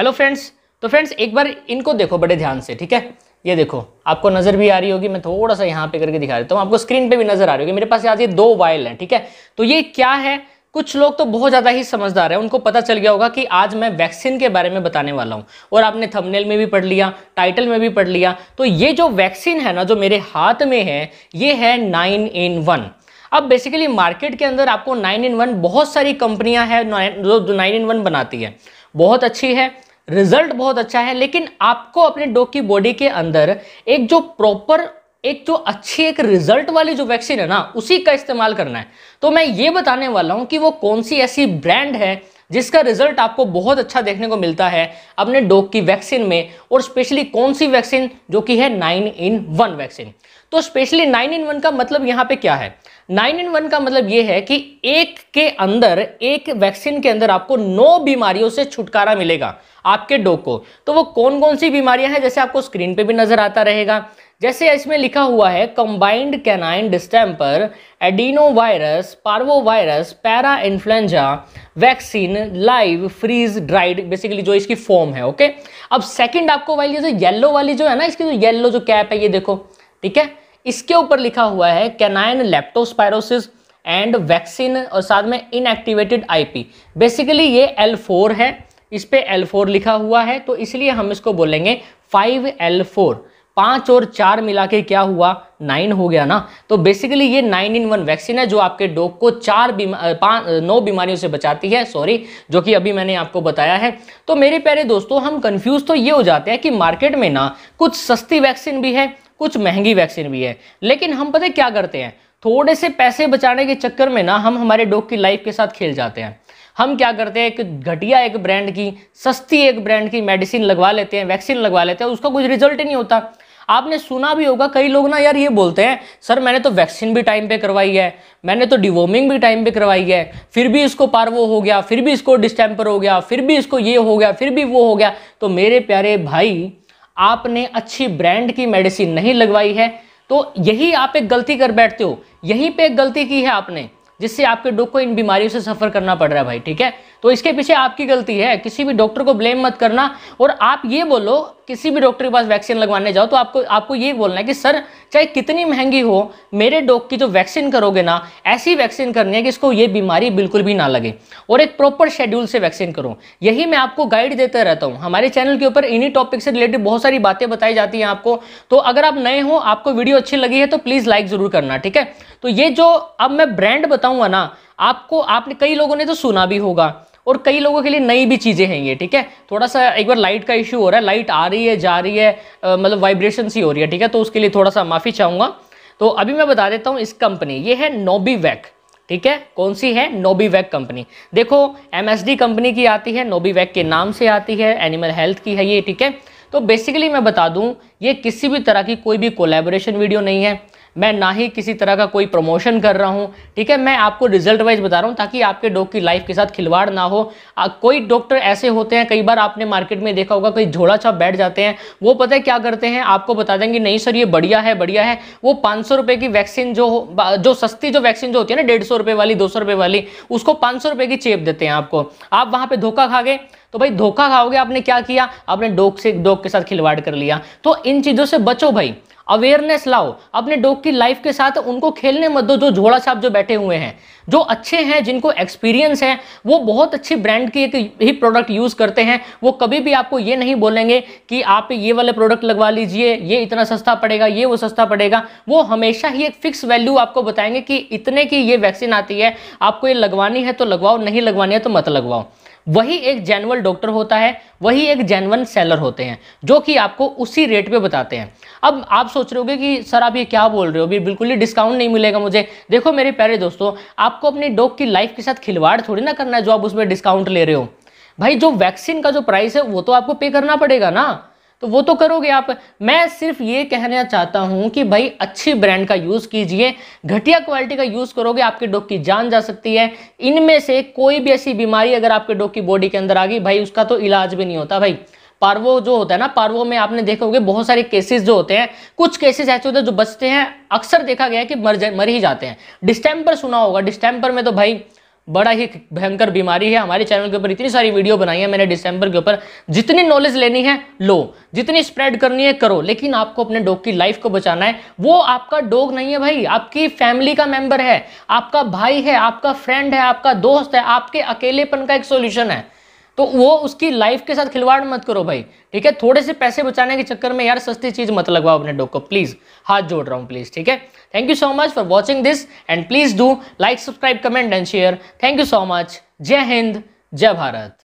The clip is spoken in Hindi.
हेलो फ्रेंड्स तो फ्रेंड्स एक बार इनको देखो बड़े ध्यान से ठीक है ये देखो आपको नजर भी आ रही होगी मैं थोड़ा सा यहाँ पे करके दिखा देता हूँ आपको स्क्रीन पे भी नजर आ रही होगी मेरे पास आज ये दो वायल हैं ठीक है तो ये क्या है कुछ लोग तो बहुत ज़्यादा ही समझदार है उनको पता चल गया होगा कि आज मैं वैक्सीन के बारे में बताने वाला हूँ और आपने थंबनेल में भी पढ़ लिया टाइटल में भी पढ़ लिया तो ये जो वैक्सीन है ना जो मेरे हाथ में है ये है नाइन इन वन अब बेसिकली मार्केट के अंदर आपको नाइन इन वन बहुत सारी कंपनियाँ हैं जो नाइन इन वन बनाती है बहुत अच्छी है रिजल्ट बहुत अच्छा है लेकिन आपको अपने डॉग की बॉडी के अंदर एक जो प्रॉपर एक जो अच्छी एक रिजल्ट वाली जो वैक्सीन है ना उसी का इस्तेमाल करना है तो मैं ये बताने वाला हूँ कि वो कौन सी ऐसी ब्रांड है जिसका रिजल्ट आपको बहुत अच्छा देखने को मिलता है अपने डॉग की वैक्सीन में और स्पेशली कौन सी वैक्सीन जो कि है नाइन इन वन वैक्सीन तो स्पेशली नाइन इन वन का मतलब यहां पे क्या है नाइन इन वन का मतलब यह है कि एक के अंदर एक वैक्सीन के अंदर आपको नौ बीमारियों से छुटकारा मिलेगा आपके डोग को तो वो कौन कौन सी बीमारियां हैं जैसे आपको स्क्रीन पे भी नजर आता रहेगा जैसे इसमें लिखा हुआ है combined canine distemper adeno virus parvo virus para influenza vaccine live freeze dried basically जो इसकी फॉर्म है ओके अब सेकेंड आपको वाली जैसे येल्लो वाली जो है ना इसकी जो येल्लो जो कैप है ये देखो ठीक है इसके ऊपर लिखा हुआ है कैनाइन लेप्टोस्पायरोसिस एंड वैक्सीन और साथ में इनएक्टिवेटेड आईपी बेसिकली ये एल फोर है इस पर एल फोर लिखा हुआ है तो इसलिए हम इसको बोलेंगे फाइव एल फोर पाँच और चार मिला के क्या हुआ नाइन हो गया ना तो बेसिकली ये नाइन इन वन वैक्सीन है जो आपके डॉग को चार बीमा नौ बीमारियों से बचाती है सॉरी जो कि अभी मैंने आपको बताया है तो मेरे प्यारे दोस्तों हम कंफ्यूज तो ये हो जाते हैं कि मार्केट में ना कुछ सस्ती वैक्सीन भी है कुछ महंगी वैक्सीन भी है लेकिन हम पता क्या करते हैं थोड़े से पैसे बचाने के चक्कर में ना हम हमारे डॉग की लाइफ के साथ खेल जाते हैं हम क्या करते हैं एक घटिया एक ब्रांड की सस्ती एक ब्रांड की मेडिसिन लगवा लेते हैं वैक्सीन लगवा लेते हैं उसका कुछ रिजल्ट ही नहीं होता आपने सुना भी होगा कई लोग ना यार ये बोलते हैं सर मैंने तो वैक्सीन भी टाइम पे करवाई है मैंने तो डिवोमिंग भी टाइम पे करवाई है फिर भी इसको वो हो गया फिर भी इसको डिस्टेम्पर हो गया फिर भी इसको ये हो गया फिर भी वो हो गया तो मेरे प्यारे भाई आपने अच्छी ब्रांड की मेडिसिन नहीं लगवाई है तो यही आप एक गलती कर बैठते हो यहीं पे एक गलती की है आपने जिससे आपके डॉग को इन बीमारियों से सफ़र करना पड़ रहा है भाई ठीक है तो इसके पीछे आपकी गलती है किसी भी डॉक्टर को ब्लेम मत करना और आप ये बोलो किसी भी डॉक्टर के पास वैक्सीन लगवाने जाओ तो आपको आपको ये बोलना है कि सर चाहे कितनी महंगी हो मेरे डॉग की जो वैक्सीन करोगे ना ऐसी वैक्सीन करनी है कि इसको ये बीमारी बिल्कुल भी ना लगे और एक प्रॉपर शेड्यूल से वैक्सीन करो यही मैं आपको गाइड देता रहता हूँ हमारे चैनल के ऊपर इन्हीं टॉपिक से रिलेटेड बहुत सारी बातें बताई जाती हैं आपको तो अगर आप नए हो आपको वीडियो अच्छी लगी है तो प्लीज़ लाइक ज़रूर करना ठीक है तो ये जो अब मैं ब्रांड बताऊँगा ना आपको आपने कई लोगों ने तो सुना भी होगा और कई लोगों के लिए नई भी चीज़ें हैं ये ठीक है थोड़ा सा एक बार लाइट का इशू हो रहा है लाइट आ रही है जा रही है मतलब वाइब्रेशन सी हो रही है ठीक है तो उसके लिए थोड़ा सा माफ़ी चाहूँगा तो अभी मैं बता देता हूँ इस कंपनी ये है नोबीवैक ठीक है कौन सी है नोबीवैक कंपनी देखो एम कंपनी की आती है नोबीवैक के नाम से आती है एनिमल हेल्थ की है ये ठीक है तो बेसिकली मैं बता दूं ये किसी भी तरह की कोई भी कोलैबोरेशन वीडियो नहीं है मैं ना ही किसी तरह का कोई प्रमोशन कर रहा हूँ ठीक है मैं आपको रिजल्ट वाइज बता रहा हूँ ताकि आपके डॉग की लाइफ के साथ खिलवाड़ ना हो आ, कोई डॉक्टर ऐसे होते हैं कई बार आपने मार्केट में देखा होगा कोई झोला छाप बैठ जाते हैं वो पता है क्या करते हैं आपको बता देंगे नहीं सर ये बढ़िया है बढ़िया है वो पाँच सौ की वैक्सीन जो जो सस्ती जो वैक्सीन जो होती है ना डेढ़ सौ वाली दो सौ वाली उसको पाँच सौ की चेप देते हैं आपको आप वहाँ पर धोखा खा गए तो भाई धोखा खाओगे आपने क्या किया आपने डोग से डॉग के साथ खिलवाड़ कर लिया तो इन चीज़ों से बचो भाई अवेयरनेस लाओ अपने डॉग की लाइफ के साथ उनको खेलने मत दो जो झोड़ा साहब जो बैठे हुए हैं जो अच्छे हैं जिनको एक्सपीरियंस है वो बहुत अच्छी ब्रांड की एक ही प्रोडक्ट यूज़ करते हैं वो कभी भी आपको ये नहीं बोलेंगे कि आप ये वाले प्रोडक्ट लगवा लीजिए ये इतना सस्ता पड़ेगा ये वो सस्ता पड़ेगा वो हमेशा ही एक फिक्स वैल्यू आपको बताएंगे कि इतने की ये वैक्सीन आती है आपको ये लगवानी है तो लगवाओ नहीं लगवानी है तो मत लगवाओ वही एक जेनवन डॉक्टर होता है वही एक जेनवन सेलर होते हैं जो कि आपको उसी रेट पे बताते हैं अब आप सोच रहे होगे कि सर आप ये क्या बोल रहे हो भी बिल्कुल ही डिस्काउंट नहीं मिलेगा मुझे देखो मेरे प्यारे दोस्तों आपको अपनी डॉग की लाइफ के साथ खिलवाड़ थोड़ी ना करना है जो आप उसमें डिस्काउंट ले रहे हो भाई जो वैक्सीन का जो प्राइस है वो तो आपको पे करना पड़ेगा ना तो वो तो करोगे आप मैं सिर्फ ये कहना चाहता हूँ कि भाई अच्छी ब्रांड का यूज़ कीजिए घटिया क्वालिटी का यूज़ करोगे आपके डॉग की जान जा सकती है इनमें से कोई भी ऐसी बीमारी अगर आपके डॉग की बॉडी के अंदर आ गई भाई उसका तो इलाज भी नहीं होता भाई पार्वो जो होता है ना पार्वो में आपने देखा होगा बहुत सारे केसेस जो होते हैं कुछ केसेस ऐसे होते हैं जो बचते हैं अक्सर देखा गया है कि मर मर ही जाते हैं डिस्टेंपर सुना होगा डिस्टेंपर में तो भाई बड़ा ही भयंकर बीमारी है हमारे चैनल के ऊपर इतनी सारी वीडियो बनाई है मैंने डिसम्बर के ऊपर जितनी नॉलेज लेनी है लो जितनी स्प्रेड करनी है करो लेकिन आपको अपने डॉग की लाइफ को बचाना है वो आपका डॉग नहीं है भाई आपकी फैमिली का मेंबर है आपका भाई है आपका फ्रेंड है आपका दोस्त है आपके अकेलेपन का एक सोल्यूशन है तो वो उसकी लाइफ के साथ खिलवाड़ मत करो भाई ठीक है थोड़े से पैसे बचाने के चक्कर में यार सस्ती चीज मत लगवाओ अपने डॉग को प्लीज हाथ जोड़ रहा हूँ प्लीज ठीक है thank you so much for watching this and please do like subscribe comment and share thank you so much जय हिंद जय भारत